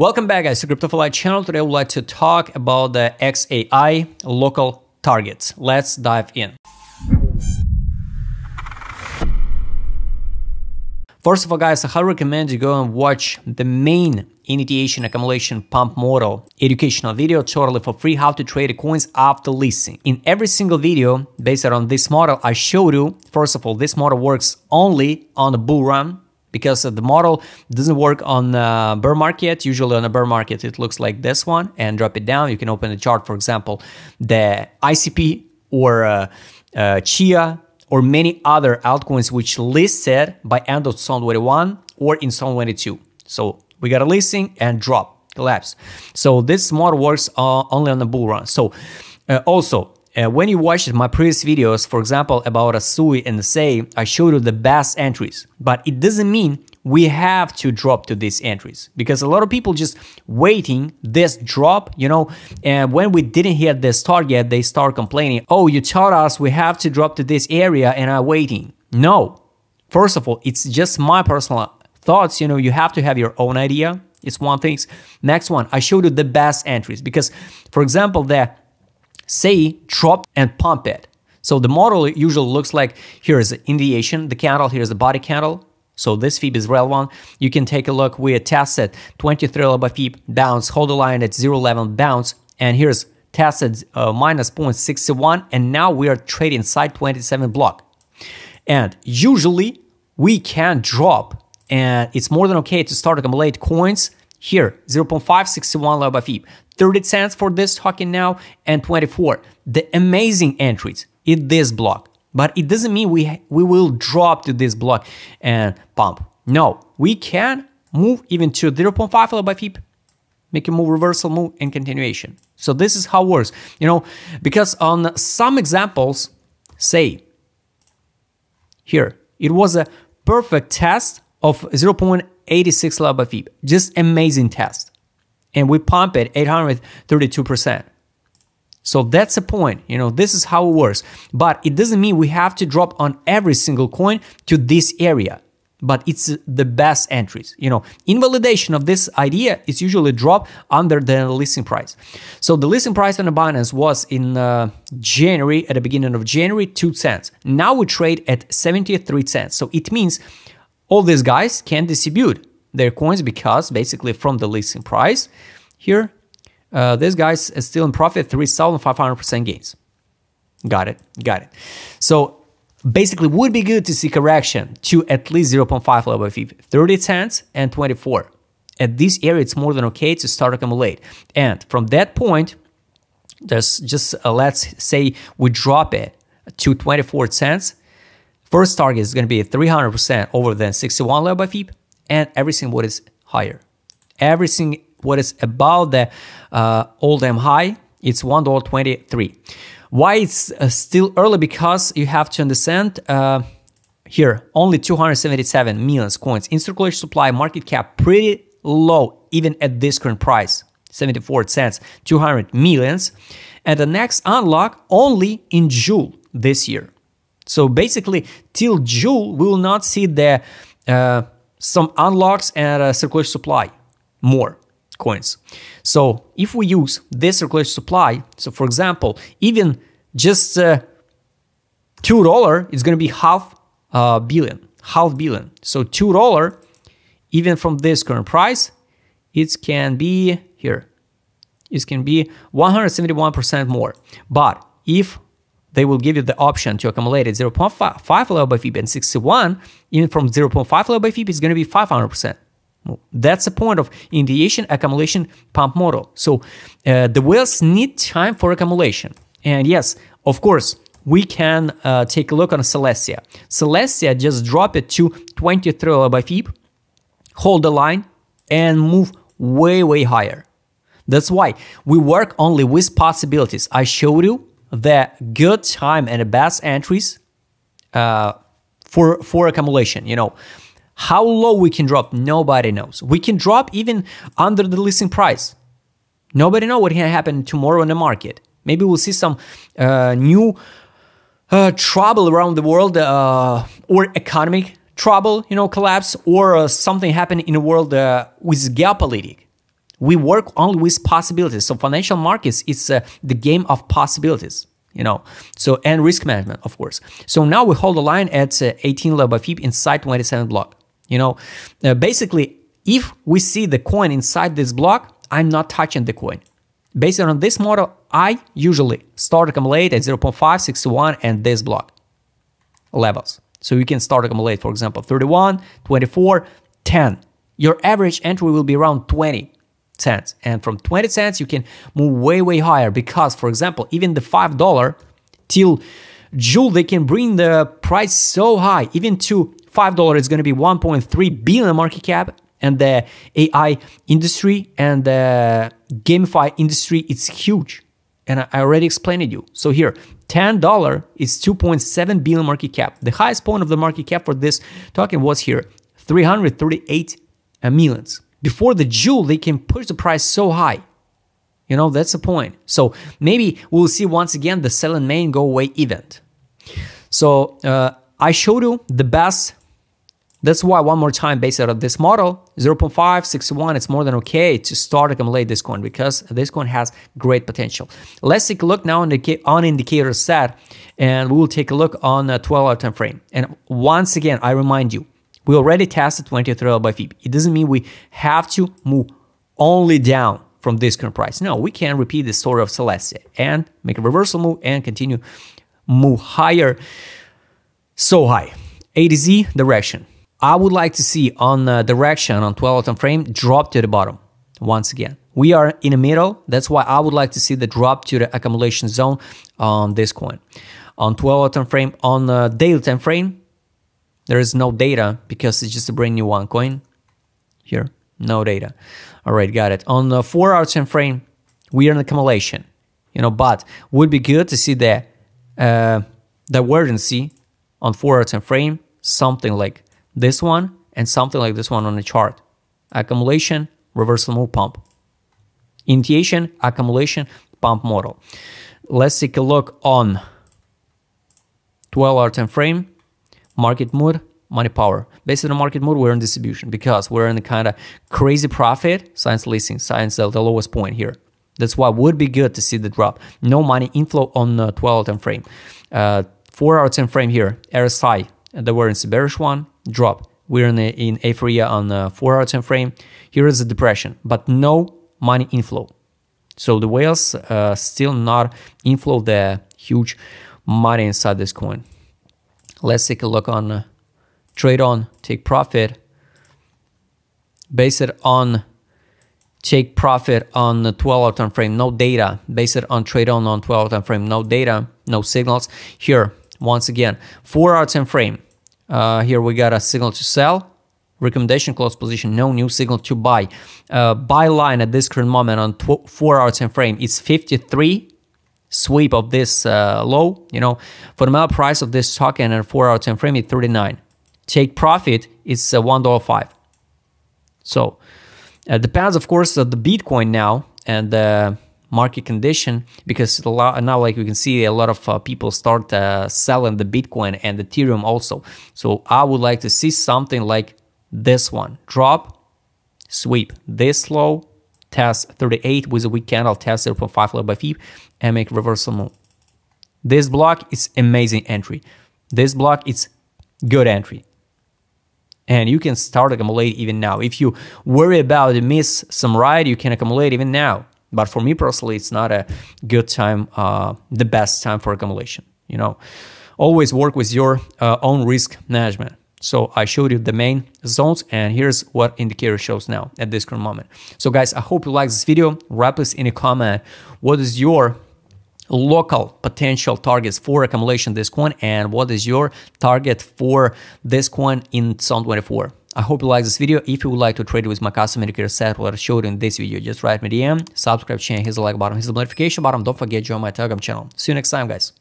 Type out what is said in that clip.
Welcome back guys to CryptoFly channel. Today I would like to talk about the XAI local targets. Let's dive in. First of all, guys, I highly recommend you go and watch the main initiation accumulation pump model educational video totally for free how to trade coins after listing. In every single video based on this model, I showed you, first of all, this model works only on the bull run because the model doesn't work on bear market. Usually on a bear market, it looks like this one and drop it down. You can open a chart, for example, the ICP or uh, uh, Chia or many other altcoins which listed by end of 2021 21 or in 2022. 22. So we got a listing and drop collapse. So this model works uh, only on the bull run. So uh, also uh, when you watched my previous videos, for example, about Asui and Say, I showed you the best entries, but it doesn't mean we have to drop to these entries because a lot of people just waiting this drop, you know, and when we didn't hit this target, they start complaining, oh, you told us we have to drop to this area and I'm waiting. No, first of all, it's just my personal thoughts, you know, you have to have your own idea. It's one thing. Next one, I showed you the best entries because, for example, the say drop and pump it. So the model usually looks like here is the indiation, the candle, here's the body candle. So this FIB is relevant. You can take a look. We tested 23 LBA FIB bounce, hold the line at 0.11 bounce, and here's tested uh, minus 0.61, and now we are trading side 27 block. And usually we can drop, and it's more than okay to start accumulate coins here 0.561 LBA FIB. 30 cents for this token now and 24. The amazing entries in this block. But it doesn't mean we, we will drop to this block and pump. No, we can move even to 0.5 followed by FIP, make a move, reversal move, and continuation. So this is how it works. You know, because on some examples, say here, it was a perfect test of 0.86 by FIB. Just amazing test and we pump it 832%. So that's the point. You know, this is how it works. But it doesn't mean we have to drop on every single coin to this area. But it's the best entries. You know, invalidation of this idea is usually drop under the listing price. So the listing price on the Binance was in uh, January, at the beginning of January, 2 cents. Now we trade at 73 cents. So it means all these guys can distribute their coins because basically from the listing price here, uh, this guy is still in profit, 3,500% gains. Got it, got it. So basically would be good to see correction to at least 0.5 level by EV, 30 cents and 24. At this area, it's more than okay to start accumulate. And from that point, there's just uh, let's say we drop it to 24 cents. First target is going to be 300% over than 61 level by FIB and everything what is higher. Everything what is above the uh, all M high, it's $1.23. Why it's uh, still early? Because you have to understand uh, here, only 277 million coins in circulation supply, market cap pretty low even at this current price, 74 cents, 200 millions. And the next unlock only in June this year. So basically, till June, we will not see the uh, some unlocks and a uh, circulation supply, more coins. So if we use this circulation supply, so for example, even just uh, two dollar is going to be half uh, billion, half billion. So two dollar, even from this current price, it can be here. It can be 171% more. But if they will give you the option to accumulate at 0.5 level by FIB and 61, even from 0.5 level by FIB, it's going to be 500%. That's the point of indiation accumulation pump model. So uh, the whales need time for accumulation. And yes, of course, we can uh, take a look on Celestia. Celestia just drop it to 23 level by FIB, hold the line, and move way, way higher. That's why we work only with possibilities. I showed you the good time and the best entries uh, for for accumulation. You know, how low we can drop, nobody knows. We can drop even under the listing price. Nobody know what can happen tomorrow in the market. Maybe we'll see some uh, new uh, trouble around the world uh, or economic trouble, you know, collapse or uh, something happen in the world uh, with geopolitics we work only with possibilities. So financial markets is uh, the game of possibilities. You know, so and risk management, of course. So now we hold the line at uh, 18 level FIB inside 27 block. You know, uh, basically, if we see the coin inside this block, I'm not touching the coin. Based on this model, I usually start accumulate at 0.561 and this block levels. So you can start accumulate, for example, 31, 24, 10. Your average entry will be around 20 cents. And from 20 cents, you can move way, way higher because, for example, even the $5 till Joule, they can bring the price so high, even to $5, it's going to be 1.3 billion market cap. And the AI industry and the gamify industry, it's huge. And I already explained it to you. So here, $10 is 2.7 billion market cap. The highest point of the market cap for this token was here, 338 millions before the jewel, they can push the price so high. You know, that's the point. So maybe we'll see once again the sell and main go away event. So uh, I showed you the best. That's why one more time, based out of this model, 0.561, it's more than okay to start accumulate this coin because this coin has great potential. Let's take a look now on the on indicator set, and we will take a look on a 12-hour time frame. And once again, I remind you, we already tested 23 by FIB. It doesn't mean we have to move only down from this current price. No, we can repeat the story of Celestia and make a reversal move and continue move higher, so high. A to Z direction. I would like to see on uh, direction on 12 time frame drop to the bottom once again. We are in the middle. That's why I would like to see the drop to the accumulation zone on this coin. On 12 hour time frame, on uh, daily time frame, there is no data because it's just a brand new one coin. Here, no data. All right, got it. On the four hour time frame, we are in accumulation, you know, but would be good to see the uh, divergency on four hour time frame, something like this one and something like this one on the chart. Accumulation, reversal move pump. Initiation, accumulation, pump model. Let's take a look on 12 hour time frame market mood, money power. Based on the market mood, we're in distribution because we're in the kind of crazy profit, science leasing, science at the lowest point here. That's why would be good to see the drop. No money inflow on the 12 time frame. Uh, four hour time frame here, RSI, they were in the bearish one, drop. We're in a, in aphoria on the four hour time frame. Here is the depression, but no money inflow. So the whales uh, still not inflow the huge money inside this coin. Let's take a look on uh, trade on, take profit. Base it on take profit on the 12 hour time frame, no data. Base it on trade on on 12 hour time frame, no data, no signals. Here, once again, four hour time frame. Uh, here we got a signal to sell, recommendation close position, no new signal to buy. Uh, buy line at this current moment on four hour time frame is 53 sweep of this uh, low, you know, for the metal price of this token and 4 hour time frame is 39. Take profit, is uh, $1.05. So uh, depends, of course, of the Bitcoin now and the market condition because lot, now, like we can see, a lot of uh, people start uh, selling the Bitcoin and Ethereum also. So I would like to see something like this one drop, sweep this low, test 38 with a weak candle test 0.5 level by fib and make reversal move. This block is amazing entry. This block is good entry. And you can start accumulate even now. If you worry about a miss some ride, you can accumulate even now. But for me personally, it's not a good time, uh, the best time for accumulation. You know, always work with your uh, own risk management. So I showed you the main zones and here's what indicator shows now at this current moment. So guys, I hope you like this video. Wrap us in a comment. What is your local potential targets for accumulation this coin and what is your target for this coin in Psalm 24? I hope you like this video. If you would like to trade with my custom indicator set what I showed in this video, just write me DM, subscribe channel, hit the like button, hit the notification button. Don't forget, join my Telegram channel. See you next time, guys.